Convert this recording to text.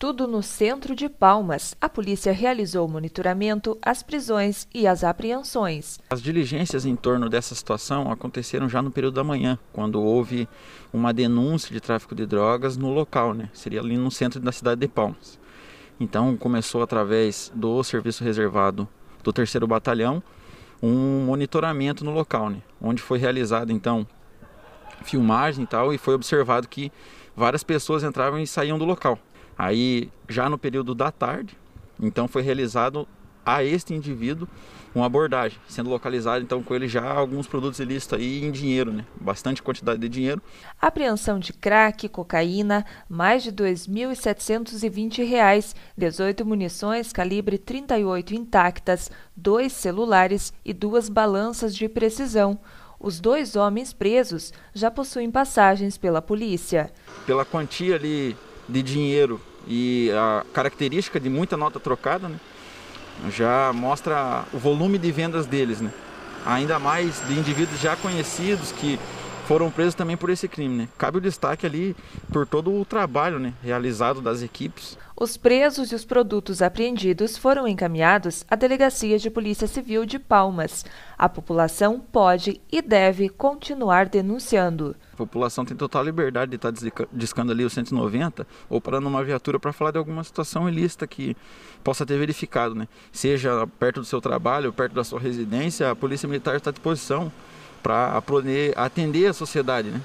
Tudo no centro de Palmas. A polícia realizou o monitoramento, as prisões e as apreensões. As diligências em torno dessa situação aconteceram já no período da manhã, quando houve uma denúncia de tráfico de drogas no local, né? Seria ali no centro da cidade de Palmas. Então começou através do serviço reservado do terceiro batalhão um monitoramento no local, né? onde foi realizado então filmagem e tal e foi observado que várias pessoas entravam e saíam do local. Aí, já no período da tarde, então foi realizado a este indivíduo uma abordagem, sendo localizado então com ele já alguns produtos ilícitos aí em dinheiro, né? Bastante quantidade de dinheiro. Apreensão de crack, cocaína, mais de R$ 2.720, 18 munições calibre 38 intactas, dois celulares e duas balanças de precisão. Os dois homens presos já possuem passagens pela polícia. Pela quantia ali de dinheiro e a característica de muita nota trocada né, já mostra o volume de vendas deles. Né? Ainda mais de indivíduos já conhecidos que foram presos também por esse crime. Né? Cabe o destaque ali por todo o trabalho né, realizado das equipes. Os presos e os produtos apreendidos foram encaminhados à Delegacia de Polícia Civil de Palmas. A população pode e deve continuar denunciando. A população tem total liberdade de tá estar discando ali o 190 ou parando uma viatura para falar de alguma situação ilícita que possa ter verificado, né? Seja perto do seu trabalho, perto da sua residência, a Polícia Militar está à disposição para atender a sociedade, né?